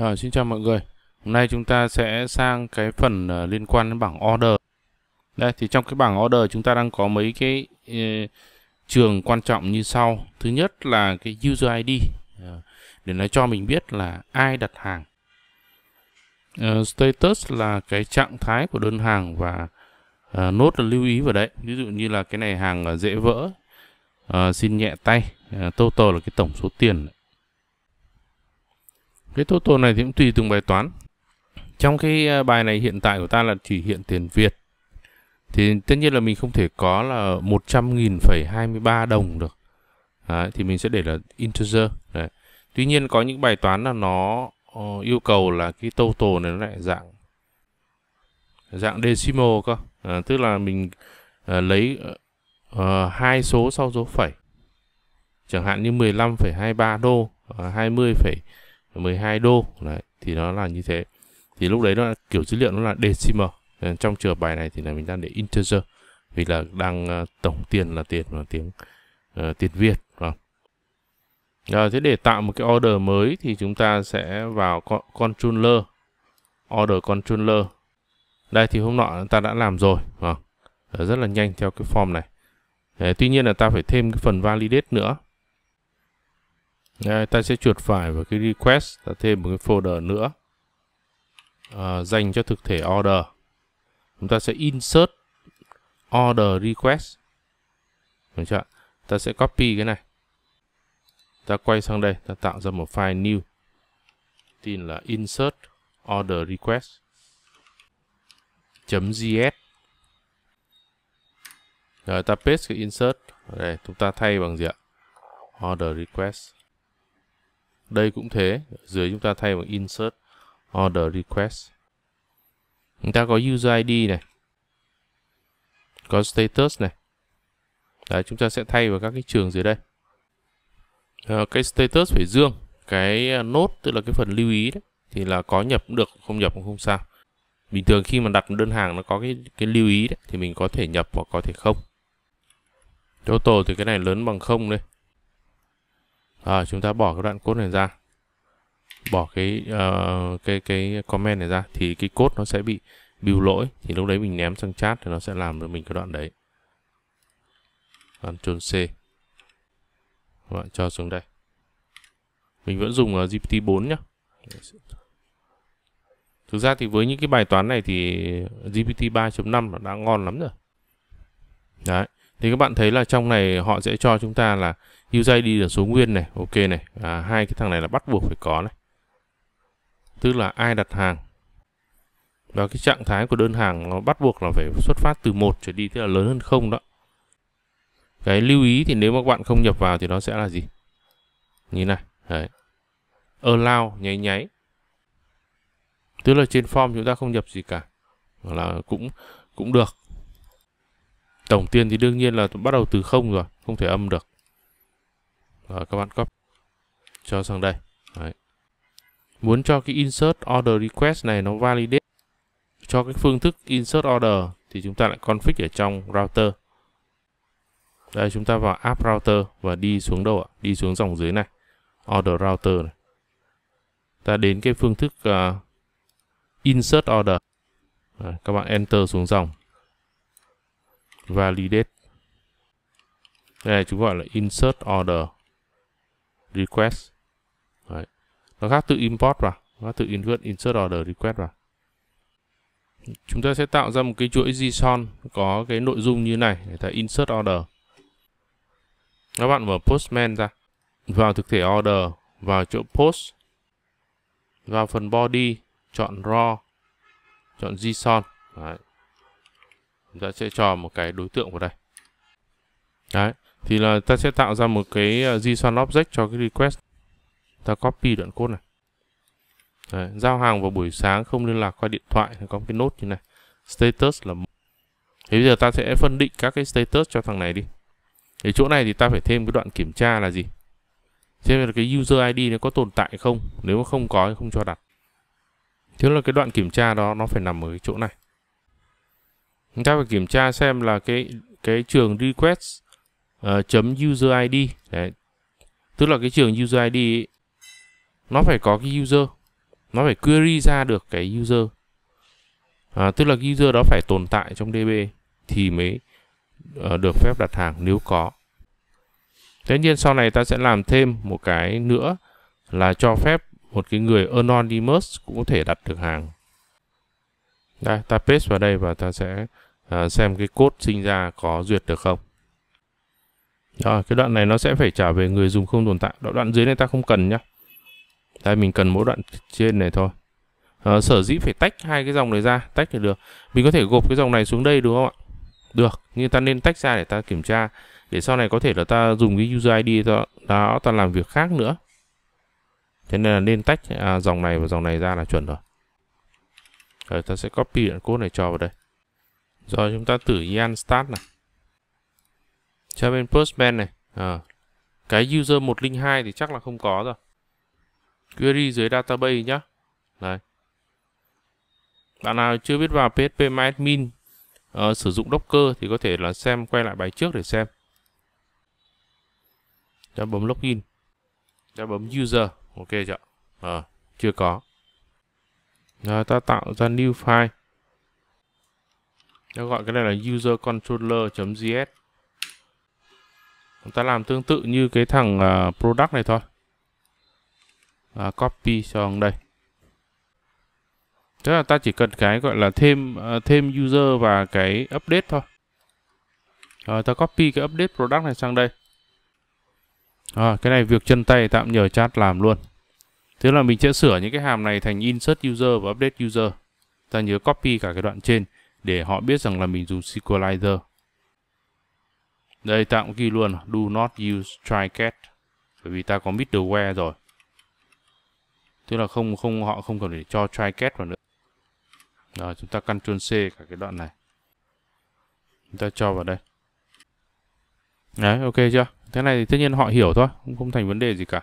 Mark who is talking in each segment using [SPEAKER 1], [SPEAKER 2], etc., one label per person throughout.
[SPEAKER 1] À, xin chào mọi người Hôm nay chúng ta sẽ sang cái phần uh, liên quan đến bảng order Đây thì trong cái bảng order chúng ta đang có mấy cái uh, trường quan trọng như sau Thứ nhất là cái user ID uh, Để nó cho mình biết là ai đặt hàng uh, Status là cái trạng thái của đơn hàng và uh, nốt là lưu ý vào đấy Ví dụ như là cái này hàng dễ vỡ uh, Xin nhẹ tay uh, Total là cái tổng số tiền này cái total này thì cũng tùy từng bài toán. Trong cái à, bài này hiện tại của ta là chỉ hiện tiền Việt. Thì tất nhiên là mình không thể có là 100.023 đồng được. Đấy, thì mình sẽ để là integer. Đấy. Tuy nhiên có những bài toán là nó ờ, yêu cầu là cái total này nó lại dạng dạng decimal cơ. À, tức là mình à, lấy à, hai số sau dấu phẩy. Chẳng hạn như 15,23 đô, à, 20, 12 đô đấy thì nó là như thế thì lúc đấy nó là kiểu dữ liệu nó là decimal Nên trong trường bài này thì là mình đang để integer vì là đang uh, tổng tiền là tiền là tiếng uh, tiền Việt đúng À, ờ, thế để tạo một cái order mới thì chúng ta sẽ vào con controller order controller đây thì hôm nọ ta đã làm rồi đúng không? rất là nhanh theo cái form này Đấy, tuy nhiên là ta phải thêm cái phần validate nữa đây, ờ, ta sẽ chuột phải vào cái request ta thêm một cái folder nữa à, dành cho thực thể order chúng ta sẽ insert order request được chưa ta sẽ copy cái này ta quay sang đây ta tạo ra một file new tin là insert order request .js rồi ta paste cái insert đây chúng ta thay bằng gì ạ order request đây cũng thế, dưới chúng ta thay bằng insert order request. Chúng ta có user ID này. Có status này. Đấy, chúng ta sẽ thay vào các cái trường dưới đây. À, cái status phải dương, cái ờ, nốt tức là cái phần lưu ý đấy thì là có nhập cũng được, không nhập cũng không sao. Bình thường khi mà đặt đơn hàng nó có cái cái lưu ý đấy thì mình có thể nhập hoặc có thể không. Total thì cái này lớn bằng không đây. Rồi à, chúng ta bỏ cái đoạn code này ra. Bỏ cái uh, cái cái comment này ra thì cái code nó sẽ bị build lỗi thì lúc đấy mình ném sang chat thì nó sẽ làm được mình cái đoạn đấy. Ctrl C. Bạn cho xuống đây. Mình vẫn dùng uh, ờ, GPT-4 nhá. Thực ra thì với những cái bài toán này thì GPT 3.5 nó đã ngon lắm rồi. Đấy thì các bạn thấy là trong này họ sẽ cho chúng ta là user ID là số nguyên này ok này à, hai cái thằng này là bắt buộc phải có này tức là ai đặt hàng và cái trạng thái của đơn hàng nó bắt buộc là phải xuất phát từ một trở đi tức là lớn hơn không đó cái lưu ý thì nếu mà các bạn không nhập vào thì nó sẽ là gì như này đấy allow nháy nháy tức là trên form chúng ta không nhập gì cả là cũng cũng được tổng tiền thì đương nhiên là bắt đầu từ không rồi không thể âm được rồi các bạn copy cho sang đây Đấy. muốn cho cái insert order request này nó validate cho cái phương thức insert order thì chúng ta lại config ở trong router đây chúng ta vào app router và đi xuống đâu ạ đi xuống dòng dưới này order router này ta đến cái phương thức uh, insert order Đấy, các bạn enter xuống dòng validate đây này chúng gọi là insert order request Đấy. nó khác tự import vào nó tự invert insert order request vào chúng ta sẽ tạo ra một cái chuỗi JSON có cái nội dung như này người ta insert order các bạn mở postman ra vào thực thể order vào chỗ post vào phần body chọn raw chọn JSON Đấy chúng ta sẽ cho một cái đối tượng vào đây đấy thì là ta sẽ tạo ra một cái à, JSON object cho cái request ta copy đoạn code này đấy, giao hàng vào buổi sáng không liên lạc qua điện thoại có cái nốt như này status là thế bây giờ ta sẽ phân định các cái status cho thằng này đi thì chỗ này thì ta phải thêm cái đoạn kiểm tra là gì xem là cái user ID nó có tồn tại không nếu mà không có thì không cho đặt thế là cái đoạn kiểm tra đó nó phải nằm ở cái chỗ này chúng ta phải kiểm tra xem là cái cái trường request uh, chấm user id đấy tức là cái trường user id ấy, nó phải có cái user nó phải query ra được cái user à, tức là cái user đó phải tồn tại trong db thì mới uh, được phép đặt hàng nếu có tất nhiên sau này ta sẽ làm thêm một cái nữa là cho phép một cái người anonymous cũng có thể đặt được hàng đây ta paste vào đây và ta sẽ à, xem cái cốt sinh ra có duyệt được không. Rồi, cái đoạn này nó sẽ phải trả về người dùng không tồn tại. Đoạn, đoạn dưới này ta không cần nhá. Đây mình cần mỗi đoạn trên này thôi. À, sở dĩ phải tách hai cái dòng này ra, tách thì được. Mình có thể gộp cái dòng này xuống đây đúng không ạ? Được, nhưng ta nên tách ra để ta kiểm tra để sau này có thể là ta dùng cái user ID đó, đó ta làm việc khác nữa. Thế nên là nên tách à, dòng này và dòng này ra là chuẩn rồi. Rồi ta sẽ copy đoạn code này cho vào đây. Rồi chúng ta thử Yan Start này. Cho bên First Band này. À. Cái user 102 thì chắc là không có rồi. Query dưới database nhá. Đấy. Bạn nào chưa biết vào PHP MyAdmin uh, ờ, sử dụng Docker thì có thể là xem quay lại bài trước để xem. Đã bấm login. Đã bấm user. Ok chưa? À, chưa có. Rồi ta tạo ra new file nó gọi cái này là user controller.js chúng ta làm tương tự như cái thằng uh, product này thôi à, copy sang đây tức là ta chỉ cần cái gọi là thêm uh, thêm user và cái update thôi rồi ta copy cái update product này sang đây à, cái này việc chân tay tạm nhờ chat làm luôn tức là mình sẽ sửa những cái hàm này thành insert user và update user ta nhớ copy cả cái đoạn trên để họ biết rằng là mình dùng SQLizer. Đây ta cũng ghi luôn do not use try catch bởi vì ta có middleware rồi. Tức là không không họ không cần để cho try catch vào nữa. Rồi chúng ta control C cả cái đoạn này. Chúng ta cho vào đây. Đấy, ok chưa? Thế này thì tất nhiên họ hiểu thôi, cũng không thành vấn đề gì cả.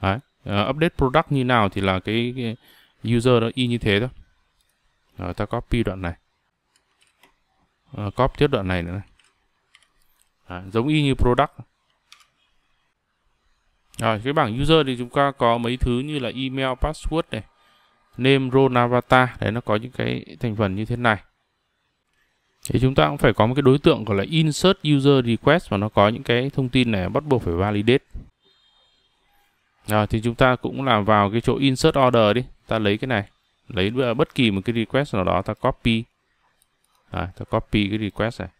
[SPEAKER 1] Đấy, uh, update product như nào thì là cái, cái user nó y như thế thôi. Rồi ta copy đoạn này. À, copy tiếp đoạn này nữa này. À, giống y như product. Rồi cái bảng user thì chúng ta có mấy thứ như là email, password này, name, role, avatar. Đấy nó có những cái thành phần như thế này. Thì chúng ta cũng phải có một cái đối tượng gọi là insert user request và nó có những cái thông tin này bắt buộc phải validate. Rồi thì chúng ta cũng làm vào cái chỗ insert order đi, ta lấy cái này lấy à, bất kỳ một cái request nào đó ta copy Đấy, ta copy cái request này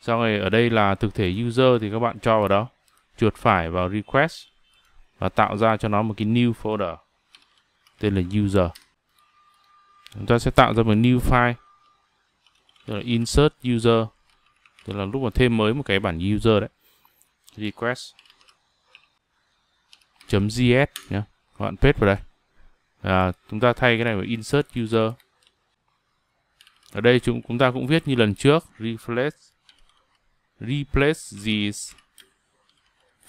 [SPEAKER 1] Sau này ở đây là thực thể user thì các bạn cho vào đó chuột phải vào request và tạo ra cho nó một cái new folder tên là user chúng ta sẽ tạo ra một new file tức là insert user tức là lúc mà thêm mới một cái bản user đấy request .js nhé các bạn paste vào đây à, chúng ta thay cái này vào insert user ở đây chúng chúng ta cũng viết như lần trước replace replace this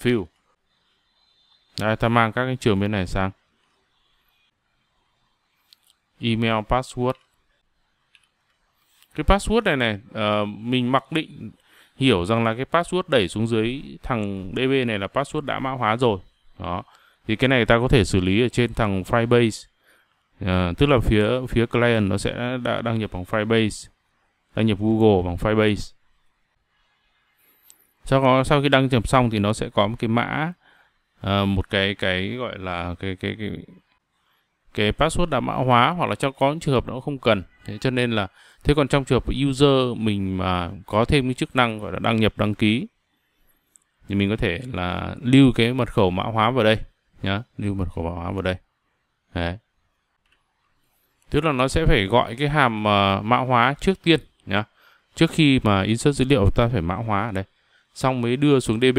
[SPEAKER 1] field Đấy, ta mang các cái trường bên này sang email password cái password này này uh, mình mặc định hiểu rằng là cái password đẩy xuống dưới thằng db này là password đã mã hóa rồi đó thì cái này ta có thể xử lý ở trên thằng Firebase à, ờ, tức là phía phía client nó sẽ đã đăng nhập bằng Firebase đăng nhập Google bằng Firebase sau đó sau khi đăng nhập xong thì nó sẽ có một cái mã à, một cái cái gọi là cái cái cái cái password đã mã hóa hoặc là cho có những trường hợp nó không cần thế cho nên là thế còn trong trường hợp user mình mà có thêm cái chức năng gọi là đăng nhập đăng ký thì mình có thể là lưu cái mật khẩu mã hóa vào đây nhá lưu mật khẩu mã hóa vào đây đấy tức là nó sẽ phải gọi cái hàm uh, mã hóa trước tiên nhá trước khi mà insert dữ liệu ta phải mã hóa ở đây xong mới đưa xuống db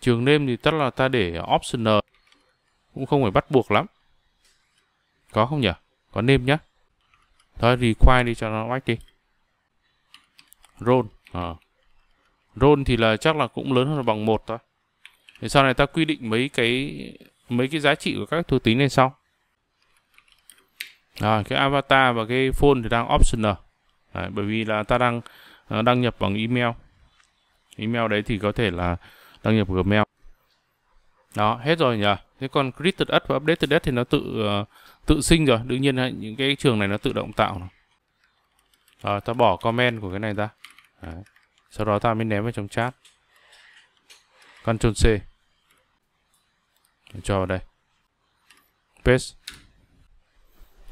[SPEAKER 1] trường name thì tất là ta để optional cũng không phải bắt buộc lắm có không nhỉ có name nhá thôi require đi cho nó oách đi roll à. Ờ. roll thì là chắc là cũng lớn hơn là bằng một thôi thì sau này ta quy định mấy cái mấy cái giá trị của các thuộc tính lên sau rồi cái avatar và cái phone thì đang optional đấy, bởi vì là ta đang ờ, đăng nhập bằng email email đấy thì có thể là đăng nhập gmail đó hết rồi nhỉ thế còn created add và updated add thì nó tự ờ, tự sinh rồi đương nhiên những cái trường này nó tự động tạo rồi ta bỏ comment của cái này ra đấy. sau đó ta mới ném vào trong chat Ctrl C cho vào đây paste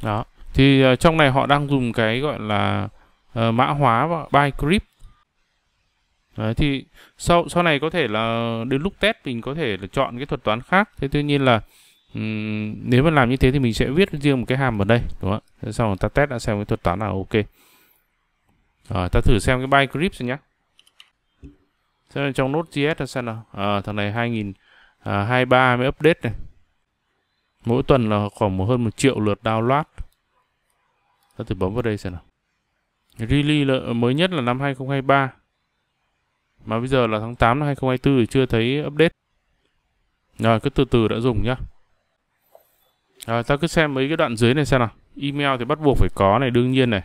[SPEAKER 1] đó thì uh, trong này họ đang dùng cái gọi là uh, mã hóa và bycrypt Đấy, thì sau sau này có thể là đến lúc test mình có thể là chọn cái thuật toán khác thế tuy nhiên là um, nếu mà làm như thế thì mình sẽ viết riêng một cái hàm vào đây đúng không ạ sau người ta test đã xem cái thuật toán là ok rồi ta thử xem cái bycrypt xem nhé Thế trong nốt JS là xem nào? À, thằng này 2023 à, mới update này. Mỗi tuần là khoảng hơn một triệu lượt download. Ta thử bấm vào đây xem nào. Release là, mới nhất là năm 2023. Mà bây giờ là tháng 8 năm 2024 thì chưa thấy update. Rồi cứ từ từ đã dùng nhá. Rồi ta cứ xem mấy cái đoạn dưới này xem nào. Email thì bắt buộc phải có này đương nhiên này.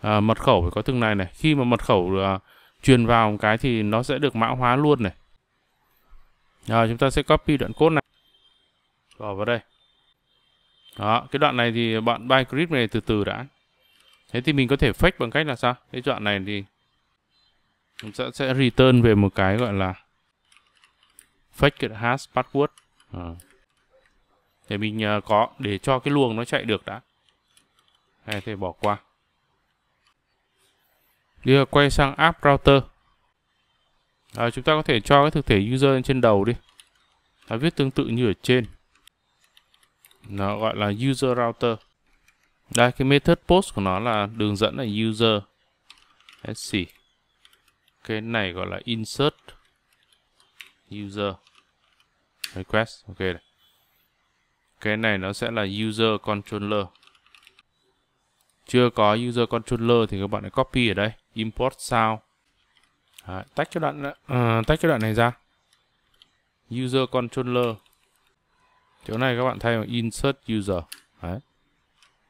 [SPEAKER 1] À, mật khẩu phải có từng này này. Khi mà mật khẩu uh, truyền vào một cái thì nó sẽ được mã hóa luôn này rồi chúng ta sẽ copy đoạn code này bỏ vào đây đó cái đoạn này thì bạn buy script này từ từ đã thế thì mình có thể fake bằng cách là sao cái đoạn này thì chúng ta sẽ return về một cái gọi là fake hash password à. để mình ờ, có để cho cái luồng nó chạy được đã hay thì bỏ qua Bây giờ quay sang app router. À, chúng ta có thể cho cái thực thể user lên trên đầu đi. Nó viết tương tự như ở trên. Nó gọi là user router. Đây, cái method post của nó là đường dẫn là user. SC. Cái này gọi là insert user request. Ok Cái này nó sẽ là user controller. Chưa có user controller thì các bạn hãy copy ở đây import sound tách cho đoạn uh, tách cái đoạn này ra user controller chỗ này các bạn thay bằng insert user Đấy.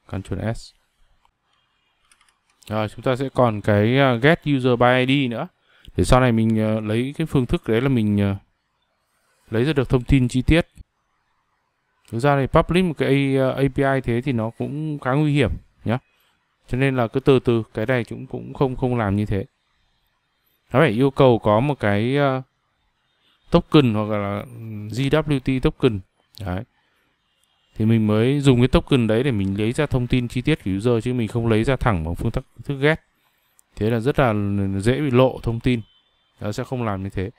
[SPEAKER 1] Ctrl S rồi chúng ta sẽ còn cái ờ, get user by ID nữa để sau này mình uh, lấy cái phương thức đấy là mình uh, lấy ra được thông tin chi tiết thực ra thì public một cái API thế thì nó cũng khá nguy hiểm cho nên là cứ từ từ cái này chúng cũng không không làm như thế nó phải yêu cầu có một cái uh, token hoặc là ừ, GWT token đấy thì mình mới dùng cái token đấy để mình lấy ra thông tin chi tiết của user chứ mình không lấy ra thẳng bằng phương thức, thức get thế là rất là dễ bị lộ thông tin nó sẽ không làm như thế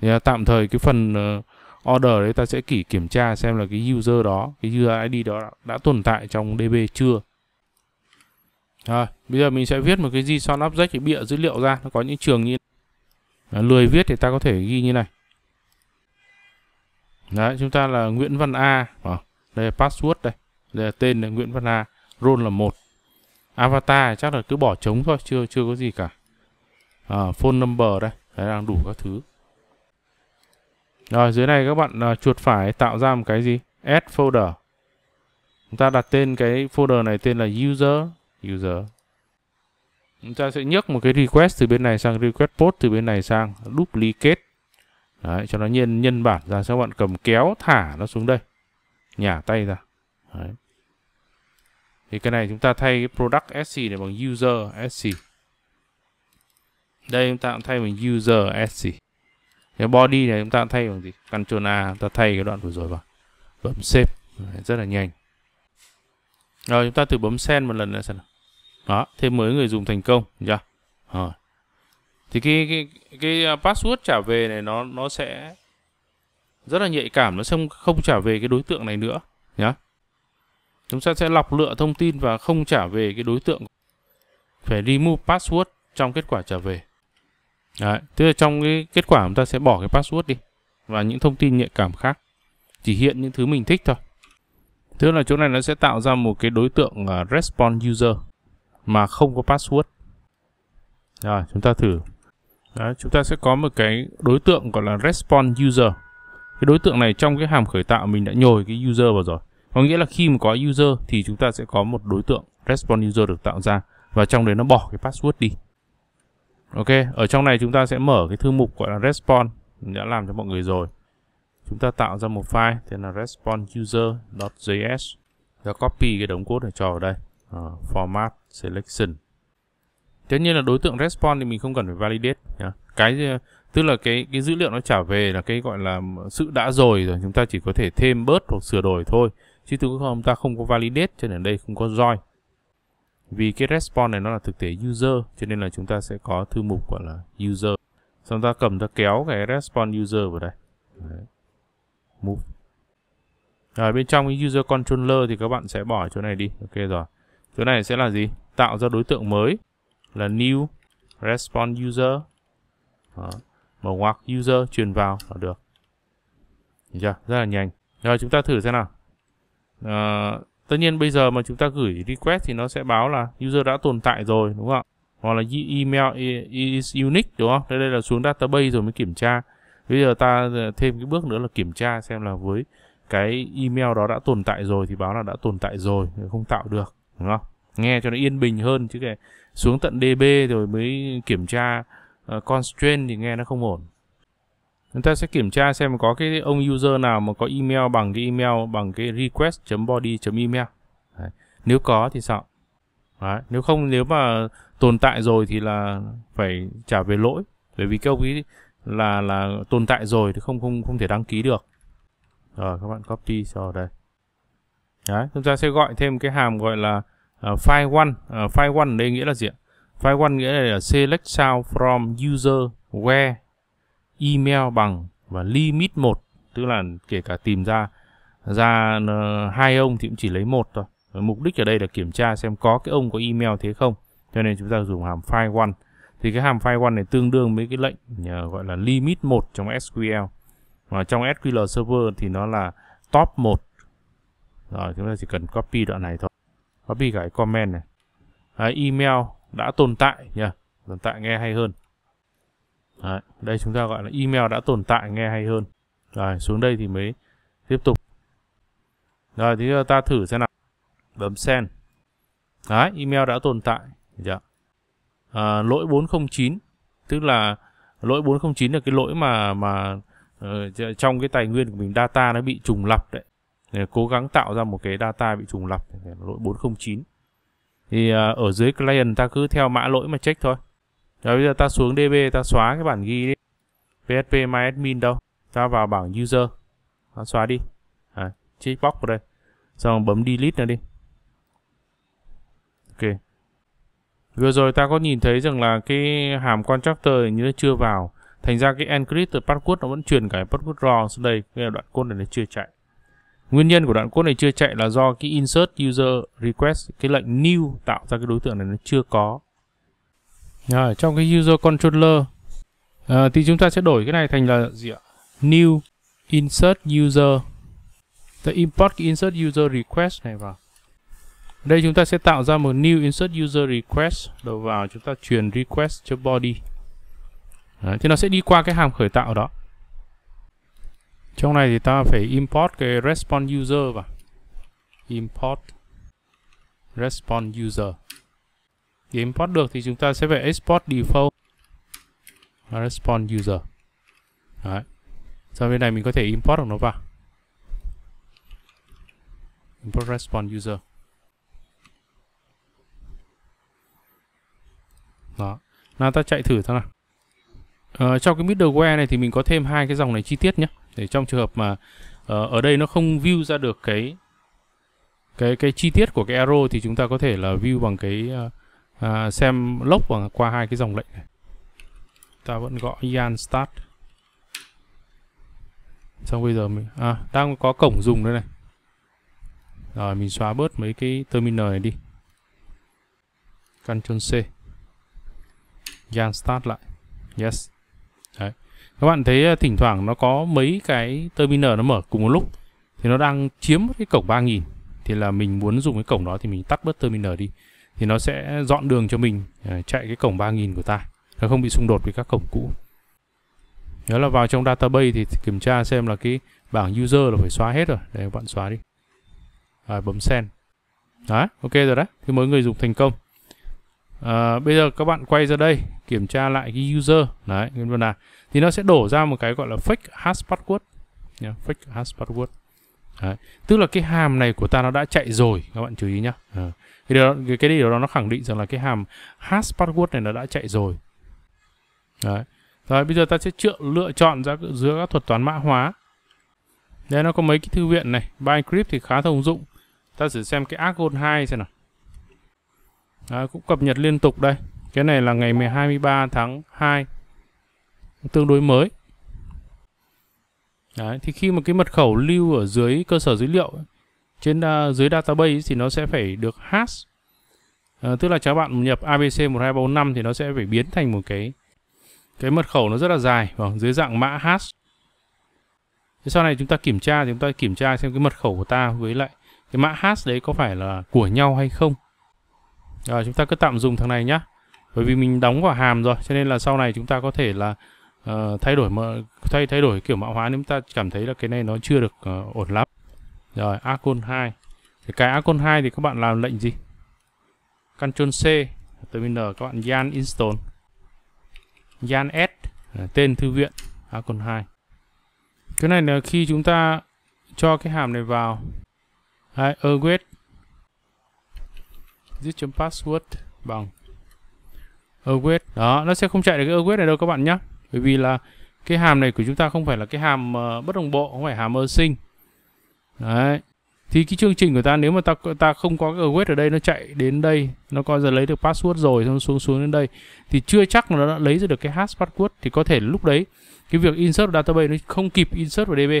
[SPEAKER 1] thì là tạm thời cái phần uh, order đấy ta sẽ kỹ kiểm tra xem là cái user đó cái user id đó đã, đã tồn tại trong db chưa rồi, bây giờ mình sẽ viết một cái JSON object để bịa dữ liệu ra, nó có những trường như Đấy, lười viết thì ta có thể ghi như này. Đấy, chúng ta là Nguyễn Văn A, à, đây là password đây, đây là tên là Nguyễn Văn A, role là một Avatar chắc là cứ bỏ trống thôi, chưa chưa có gì cả. À, phone number đây, đấy đang đủ các thứ. Rồi dưới này các bạn uh, chuột phải tạo ra một cái gì? Add folder. Chúng ta đặt tên cái folder này tên là user user chúng ta sẽ nhấc một cái request từ bên này sang request post từ bên này sang duplicate Đấy, cho nó nhân nhân bản ra các bạn cầm kéo thả nó xuống đây nhả tay ra Đấy. thì cái này chúng ta thay cái product sc này bằng user sc đây chúng ta cũng thay bằng user sc cái body này chúng ta thay bằng gì Ctrl a chúng ta thay cái đoạn vừa rồi vào bấm save Đấy, rất là nhanh rồi chúng ta thử bấm send một lần nữa xem nào đó thêm mới người dùng thành công chưa rồi thì cái, cái cái à, password trả về này nó nó sẽ rất là nhạy cảm nó sẽ không trả về cái đối tượng này nữa nhá chúng ta sẽ lọc lựa thông tin và không trả về cái đối tượng phải remove password trong kết quả trả về Đấy, tức là trong cái kết quả chúng ta sẽ bỏ cái password đi và những thông tin nhạy cảm khác chỉ hiện những thứ mình thích thôi tức là chỗ này nó sẽ tạo ra một cái đối tượng uh, à, respond user mà không có password. Rồi, chúng ta thử. Đấy, chúng ta sẽ có một cái đối tượng gọi là response user. Cái đối tượng này trong cái hàm khởi tạo mình đã nhồi cái user vào rồi. Có nghĩa là khi mà có user thì chúng ta sẽ có một đối tượng response user được tạo ra và trong đấy nó bỏ cái password đi. Ok, ở trong này chúng ta sẽ mở cái thư mục gọi là response mình đã làm cho mọi người rồi. Chúng ta tạo ra một file tên là response user.js và copy cái đống code này cho vào đây. À, format selection tất nhiên là đối tượng response thì mình không cần phải validate nhá. cái tức là cái cái dữ liệu nó trả về là cái gọi là sự đã rồi rồi chúng ta chỉ có thể thêm bớt hoặc sửa đổi thôi chứ chúng ta không có validate cho nên ở đây không có join vì cái response này nó là thực tế user cho nên là chúng ta sẽ có thư mục gọi là user xong ta cầm ta kéo cái response user vào đây Đấy. move ở bên trong cái user controller thì các bạn sẽ bỏ chỗ này đi ok rồi Thứ này sẽ là gì? Tạo ra đối tượng mới là new response user. Đó. Màu ngoặc user truyền vào là được. Được chưa? Rất là nhanh. Rồi chúng ta thử xem nào. À, tất nhiên bây giờ mà chúng ta gửi request thì nó sẽ báo là user đã tồn tại rồi đúng không ạ? Hoặc là email is unique đúng không? Đây, đây là xuống database rồi mới kiểm tra. Bây giờ ta ờ, thêm cái bước nữa là kiểm tra xem là với cái email đó đã tồn tại rồi thì báo là đã tồn tại rồi không tạo được đúng không nghe cho nó yên bình hơn chứ kể xuống tận db rồi mới kiểm tra uh, constraint thì nghe nó không ổn chúng ta sẽ kiểm tra xem có cái ông user nào mà có email bằng cái email bằng cái request body email nếu có thì sao Đấy. nếu không nếu mà tồn tại rồi thì là phải trả về lỗi bởi vì cái ông ấy là là tồn tại rồi thì không không không thể đăng ký được rồi các bạn copy cho đây Đấy, chúng ta sẽ gọi thêm cái hàm gọi là uh, file one. Uh, file one đây nghĩa là gì ạ? File one nghĩa là select sound from user where email bằng và limit một tức là kể cả tìm ra ra ờ, hai ông thì cũng chỉ lấy một thôi. Và mục đích ở đây là kiểm tra xem có cái ông có email thế không. Cho nên chúng ta dùng hàm file one. Thì cái hàm file one này tương đương với cái lệnh gọi là limit một trong SQL. Và trong SQL Server thì nó là top 1 rồi chúng ta chỉ cần copy đoạn này thôi. Copy cái comment này. Đấy, à, email đã tồn tại nhá. Tồn tại nghe hay hơn. Đấy, đây chúng ta gọi là email đã tồn tại nghe hay hơn. Rồi xuống đây thì mới tiếp tục. Rồi thì ta thử xem nào. Bấm send. Đấy, email đã tồn tại. Dạ. À, lỗi 409 tức là lỗi 409 là cái lỗi mà mà uh, trong cái tài nguyên của mình data nó bị trùng lặp đấy cố gắng tạo ra một cái data bị trùng lập lỗi 409 thì à, ở dưới client ta cứ theo mã lỗi mà check thôi rồi bây giờ ta xuống db ta xóa cái bản ghi đi php admin đâu ta vào bảng user ta xóa đi à, checkbox vào đây xong bấm delete nữa đi ok vừa rồi ta có nhìn thấy rằng là cái hàm constructor như nó chưa vào thành ra cái encrypted password nó vẫn truyền cả password raw xuống đây cái đoạn code này nó chưa chạy Nguyên nhân của đoạn code này chưa chạy là do cái insert user request, cái lệnh new tạo ra cái đối tượng này nó chưa có. À, trong cái user controller à, thì chúng ta sẽ đổi cái này thành là gì ạ? New insert user. Ta import cái insert user request này vào. Đây chúng ta sẽ tạo ra một new insert user request đầu vào chúng ta truyền request cho body. Đấy, thì nó sẽ đi qua cái hàm khởi tạo đó trong này thì ta phải import cái response user vào import response user để import được thì chúng ta sẽ phải export default response user đấy sau bên này mình có thể import được nó vào import response user đó nào ta chạy thử thôi nào ờ, trong cái middleware này thì mình có thêm hai cái dòng này chi tiết nhé thì trong trường hợp mà uh, ở đây nó không view ra được cái cái cái chi tiết của cái arrow thì chúng ta có thể là view bằng cái uh, uh, xem lốc bằng qua hai cái dòng lệnh này ta vẫn gọi yan start xong bây giờ mình à, đang có cổng dùng đây này rồi mình xóa bớt mấy cái terminal này đi Ctrl C Yan start lại Yes các bạn thấy à, thỉnh thoảng nó có mấy cái terminal nó mở cùng một lúc thì nó đang chiếm cái cổng 3000 thì là mình muốn dùng cái cổng đó thì mình tắt bớt terminal đi thì nó sẽ dọn đường cho mình à, chạy cái cổng 3000 của ta nó không bị xung đột với các cổng cũ nhớ là vào trong database thì kiểm tra xem là cái bảng user là phải xóa hết rồi để bạn xóa đi à, bấm send đấy ok rồi đấy thì mới người dùng thành công à, bây giờ các bạn quay ra đây kiểm tra lại cái user đấy nguyên văn là thì nó sẽ đổ ra một cái gọi là fake hash password yeah, fake hash password đấy. tức là cái hàm này của ta nó đã chạy rồi các bạn chú ý nhá à. cái điều cái, cái điều đó nó khẳng định rằng là cái hàm hash password này nó đã chạy rồi đấy rồi bây giờ ta sẽ chữa, lựa chọn ra giữa các thuật toán mã hóa đây nó có mấy cái thư viện này Bycrypt thì khá thông dụng ta thử xem cái Argon 2 xem nào Đấy, cũng cập nhật liên tục đây. Cái này là ngày 23 tháng 2. Tương đối mới. Đấy, thì khi mà cái mật khẩu lưu ở dưới cơ sở dữ liệu trên uh, dưới database thì nó sẽ phải được hash. À, tức là các bạn nhập ABC 12345 thì nó sẽ phải biến thành một cái cái mật khẩu nó rất là dài vâng, dưới dạng mã hash. Thế sau này chúng ta kiểm tra chúng ta kiểm tra xem cái mật khẩu của ta với lại cái mã hash đấy có phải là của nhau hay không. Rồi à, chúng ta cứ tạm dùng thằng này nhá. Bởi vì mình đóng vào hàm rồi cho nên là sau này chúng ta có thể là uh, thay đổi mà thay thay đổi kiểu mã hóa nếu chúng ta cảm thấy là cái này nó chưa được uh, ổn lắm. Rồi Acon 2. Thì cái Acon 2 thì các bạn làm lệnh gì? Ctrl C terminal các bạn yan install. Yan S ờ, tên thư viện Acon 2. Cái này là khi chúng ta cho cái hàm này vào Đấy, earthquake git password bằng await đó nó sẽ không chạy được cái await này đâu các bạn nhé bởi vì là cái hàm này của chúng ta không phải là cái hàm uh, bất đồng bộ không phải hàm async đấy thì cái chương trình của ta nếu mà ta ta không có cái await ở đây nó chạy đến đây nó coi giờ lấy được password rồi xong xuống xuống đến đây thì chưa chắc là nó đã lấy ra được cái hash password thì có thể lúc đấy cái việc insert vào database nó không kịp insert vào db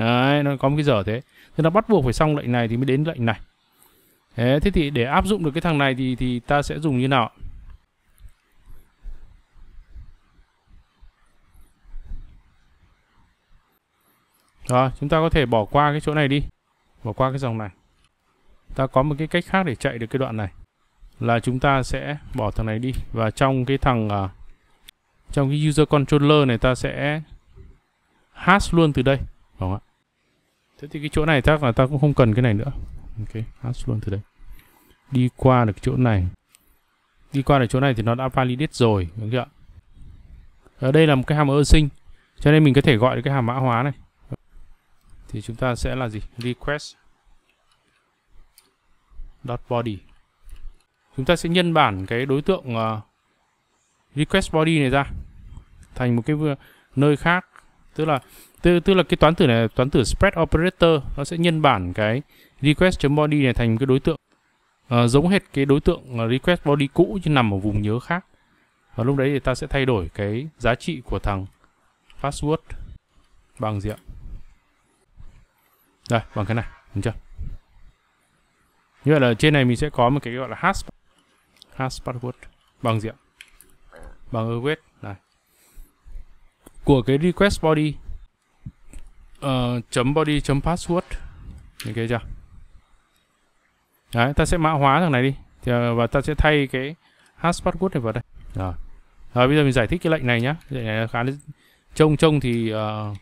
[SPEAKER 1] đấy nó có một cái giờ thế thì nó bắt buộc phải xong lệnh này thì mới đến lệnh này Thế, thế thì để áp dụng được cái thằng này thì thì ta sẽ dùng như nào? Rồi, chúng ta có thể bỏ qua cái chỗ này đi. Bỏ qua cái dòng này. Ta có một cái cách khác để chạy được cái đoạn này. Là chúng ta sẽ bỏ thằng này đi. Và trong cái thằng... Uh, trong cái user controller này ta sẽ hash luôn từ đây. Đúng không ạ? Thế thì cái chỗ này chắc là ta cũng không cần cái này nữa ok hash luôn từ đây đi qua được chỗ này đi qua được chỗ này thì nó đã validate rồi đúng chưa ở đây là một cái hàm ơ sinh cho nên mình có thể gọi được cái hàm mã hóa này thì chúng ta sẽ là gì request dot body chúng ta sẽ nhân bản cái đối tượng uh, request body này ra thành một cái nơi khác tức là tức, tức là cái toán tử này toán tử spread operator nó sẽ nhân bản cái request body này thành cái đối tượng uh, giống hết cái đối tượng ờ, request body cũ chứ nằm ở vùng nhớ khác và lúc đấy thì ta sẽ thay đổi cái giá trị của thằng password bằng gì ạ đây bằng cái này đúng chưa như vậy là trên này mình sẽ có một cái gọi là hash hash password bằng gì ạ bằng request này của cái request body uh, body .password password ok chưa Đấy, ta sẽ mã hóa thằng này đi. Thì, ờ, và ta sẽ thay cái hash password này vào đây. Rồi. Rồi bây giờ mình giải thích cái lệnh này nhá. Lệnh này ờ, khá là trông trông thì uh,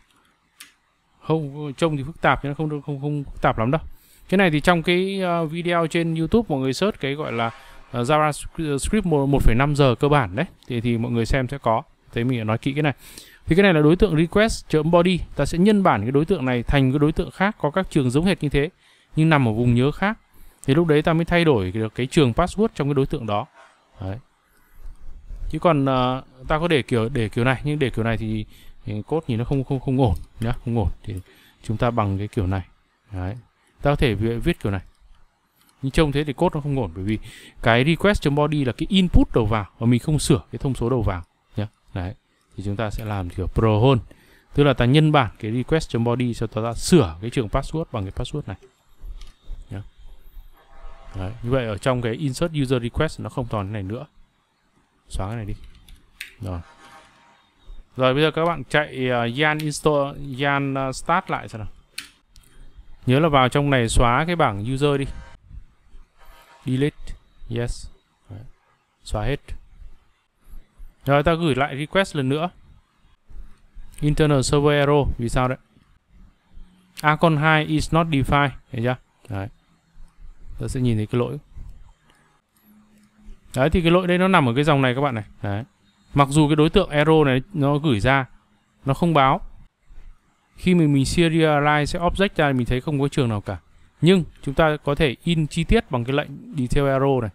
[SPEAKER 1] không trông thì phức tạp nhưng nó không không không phức tạp lắm đâu. Cái này thì trong cái uh, video trên YouTube mọi người search cái gọi là uh, JavaScript 1.5 giờ cơ bản đấy. Thì thì mọi người xem sẽ có. Thế mình nói kỹ cái này. Thì cái này là đối tượng request.body, ta sẽ nhân bản cái đối tượng này thành cái đối tượng khác có các trường giống hệt như thế nhưng nằm ở vùng nhớ khác thì lúc đấy ta mới thay đổi được cái trường password trong cái đối tượng đó đấy. chứ còn uh, ta có để kiểu để kiểu này nhưng để kiểu này thì, cốt nhìn nó không không không ổn nhá không ổn thì chúng ta bằng cái kiểu này đấy ta có thể viết kiểu này nhưng trông thế thì cốt nó không ổn bởi vì cái request body là cái input đầu vào và mình không sửa cái thông số đầu vào nhá đấy thì chúng ta sẽ làm kiểu pro hơn tức là ta nhân bản cái request body cho ta sửa cái trường password bằng cái password này Đấy, như vậy ở trong cái insert user request nó không còn cái này nữa xóa cái này đi rồi rồi bây giờ các bạn chạy uh, yan install yan uh, start lại xem nào nhớ là vào trong này xóa cái bảng user đi delete yes Đấy. xóa hết rồi ta gửi lại request lần nữa internal server error vì sao đấy a con 2 is not defined thấy chưa đấy ta sẽ nhìn thấy cái lỗi đấy thì cái lỗi đây nó nằm ở cái dòng này các bạn này đấy mặc dù cái đối tượng error này nó gửi ra nó không báo khi mình mình serialize sẽ object ra mình thấy không có trường nào cả nhưng chúng ta có thể in chi tiết bằng cái lệnh detail arrow này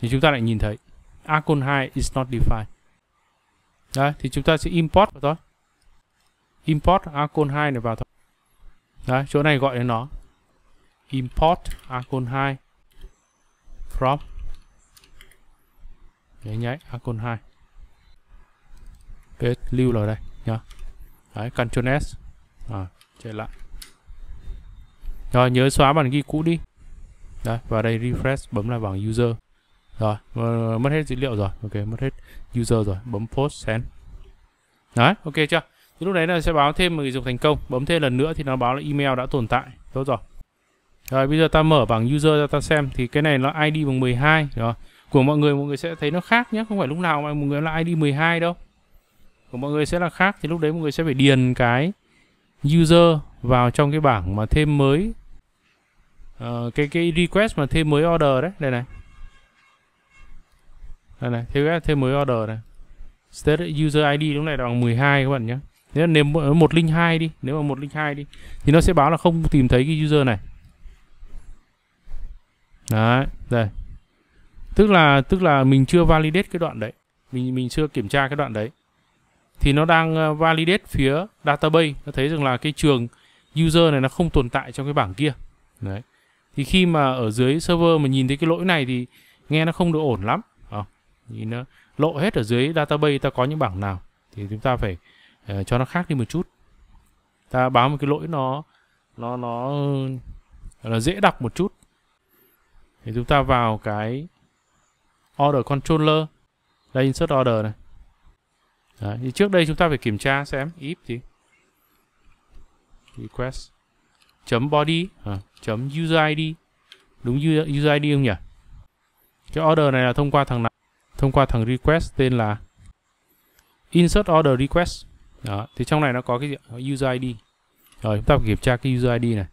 [SPEAKER 1] thì chúng ta lại nhìn thấy icon 2 is not defined đấy thì chúng ta sẽ import vào thôi import icon 2 này vào thôi đấy chỗ này gọi đến nó import icon 2 from nháy nháy icon 2 cái lưu vào đây nhá đấy Ctrl S à, chạy lại rồi nhớ xóa bản ghi cũ đi đấy vào đây refresh bấm lại bảng user rồi mất hết dữ liệu rồi ok mất hết user rồi bấm post send đấy ok chưa thì lúc đấy là sẽ báo thêm người dùng thành công bấm thêm lần nữa thì nó báo là email đã tồn tại tốt rồi rồi bây giờ ta mở bảng user ra ta xem thì cái này nó ID bằng 12 rồi. Của mọi người mọi người sẽ thấy nó khác nhé, không phải lúc nào mà mọi người là ID 12 đâu. Của mọi người sẽ là khác thì lúc đấy mọi người sẽ phải điền cái user vào trong cái bảng mà thêm mới uh, cái cái request mà thêm mới order đấy, đây này. Đây này, thêm thêm mới order này. State user ID lúc này là bằng 12 các bạn nhé. Nếu là 102 đi, nếu mà 102 đi thì nó sẽ báo là không tìm thấy cái user này đấy đây tức là tức là mình chưa validate cái đoạn đấy mình mình chưa kiểm tra cái đoạn đấy thì nó đang ờ, validate phía database nó thấy rằng là cái trường user này nó không tồn tại trong cái bảng kia đấy thì khi mà ở dưới server mà nhìn thấy cái lỗi này thì nghe nó không được ổn lắm à, ờ, nhìn nó lộ hết ở dưới database ta có những bảng nào thì chúng ta phải uh, cho nó khác đi một chút ta báo một cái lỗi nó nó nó là dễ đọc một chút thì chúng ta vào cái order controller đây insert order này Đấy, thì trước đây chúng ta phải kiểm tra xem if gì request chấm body à, user id đúng user, id không nhỉ cái order này là thông qua thằng này thông qua thằng request tên là insert order request đó thì trong này nó có cái gì? user id rồi chúng ta phải kiểm tra cái user id này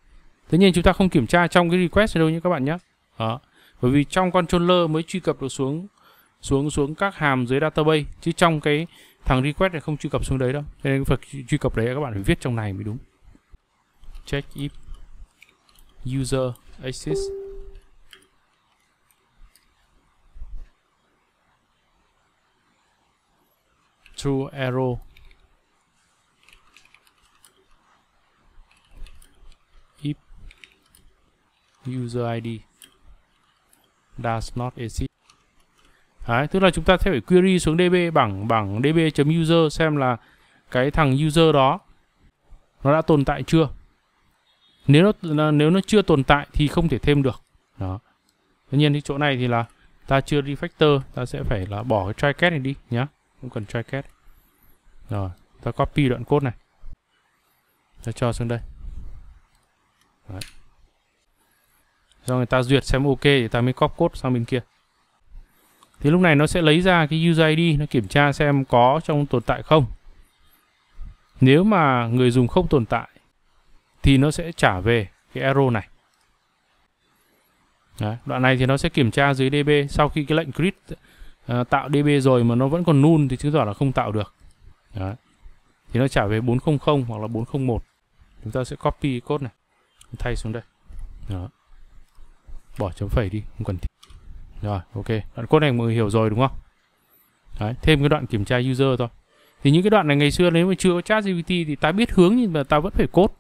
[SPEAKER 1] tất nhiên chúng ta không kiểm tra trong cái request đâu nhé các bạn nhé đó bởi vì trong controller mới truy cập được xuống xuống xuống các hàm dưới database chứ trong cái thằng request này không truy cập xuống đấy đâu cho nên phải truy cập đấy các bạn phải viết trong này mới đúng check if user exists true arrow if user id does not exist Đấy, tức là chúng ta sẽ phải query xuống db bằng bằng db.user xem là cái thằng user đó nó đã tồn tại chưa nếu nó nếu nó chưa tồn tại thì không thể thêm được đó tất nhiên thì chỗ này thì là ta chưa refactor ta sẽ phải là bỏ cái try catch này đi nhá không cần try catch rồi ta copy đoạn code này ta cho xuống đây Đấy do người ta duyệt xem ok thì ta mới copy code sang bên kia thì lúc này nó sẽ lấy ra cái user ID nó kiểm tra xem có trong tồn tại không nếu mà người dùng không tồn tại thì nó sẽ trả về cái error này Đấy, đoạn này thì nó sẽ kiểm tra dưới DB sau khi cái lệnh grid à, ờ, tạo DB rồi mà nó vẫn còn null thì chứng tỏ là không tạo được Đấy. thì nó trả về 400 hoặc là 401 chúng ta sẽ copy code này thay xuống đây Đó bỏ chấm phẩy đi không cần thiết rồi ok đoạn code này mọi người hiểu rồi đúng không Đấy, thêm cái đoạn kiểm tra user thôi thì những cái đoạn này ngày xưa nếu mà chưa có chat GPT thì ta biết hướng nhưng mà ta vẫn phải cốt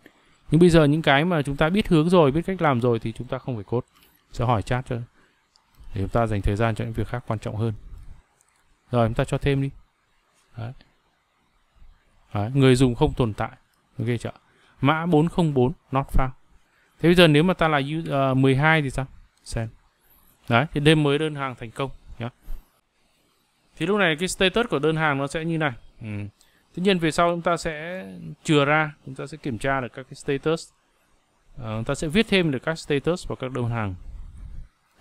[SPEAKER 1] nhưng bây giờ những cái mà chúng ta biết hướng rồi biết cách làm rồi thì chúng ta không phải cốt sẽ hỏi chat cho để chúng ta dành thời gian cho những việc khác quan trọng hơn rồi chúng ta cho thêm đi Đấy. Đấy, người dùng không tồn tại ok chưa mã 404 not found thế bây giờ nếu mà ta là user, uh, 12 thì sao xem đấy thì đêm mới đơn hàng thành công nhé thì lúc này cái status của đơn hàng nó sẽ như này ừ. tuy nhiên về sau chúng ta sẽ chừa ra chúng ta sẽ kiểm tra được các cái status à, chúng ta sẽ viết thêm được các status vào các đơn hàng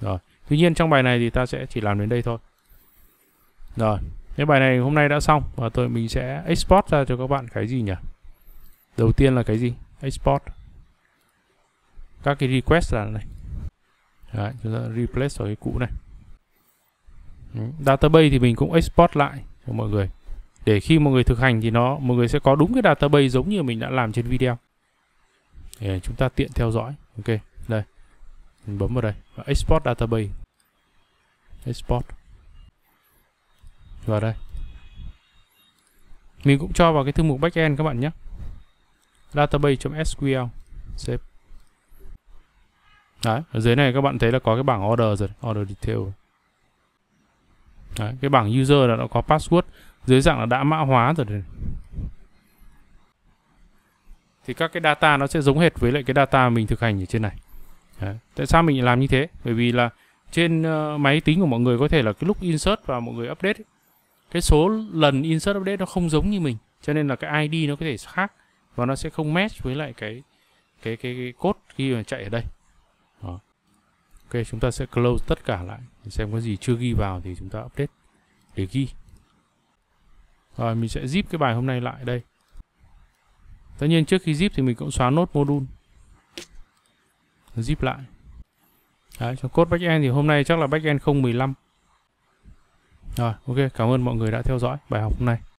[SPEAKER 1] rồi tuy nhiên trong bài này thì ta sẽ chỉ làm đến đây thôi rồi cái bài này hôm nay đã xong và tôi mình sẽ export ra cho các bạn cái gì nhỉ đầu tiên là cái gì export các cái request là này Đấy, chúng ta replace vào cái cũ này database thì mình cũng export lại cho mọi người để khi mọi người thực hành thì nó mọi người sẽ có đúng cái database giống như mình đã làm trên video để chúng ta tiện theo dõi ok đây mình bấm vào đây và export database export vào đây mình cũng cho vào cái thư mục backend các bạn nhé database.sql save Đấy, ở dưới này các bạn thấy là có cái bảng order rồi, order detail. Đấy, cái bảng user là nó có password dưới dạng là đã mã hóa rồi đấy. Thì các cái data nó sẽ giống hệt với lại cái data mình thực hành ở trên này. Đấy. Tại sao mình làm như thế? Bởi vì là trên ờ, máy tính của mọi người có thể là cái lúc insert và mọi người update ấy, cái số lần insert update nó không giống như mình, cho nên là cái ID nó có thể khác và nó sẽ không match với lại cái cái cái, cái code khi mà chạy ở đây ok chúng ta sẽ close tất cả lại xem có gì chưa ghi vào thì chúng ta update để ghi rồi mình sẽ zip cái bài hôm nay lại đây tất nhiên trước khi zip thì mình cũng xóa nốt module zip lại Đấy, trong code backend thì hôm nay chắc là backend 015 rồi ok cảm ơn mọi người đã theo dõi bài học hôm nay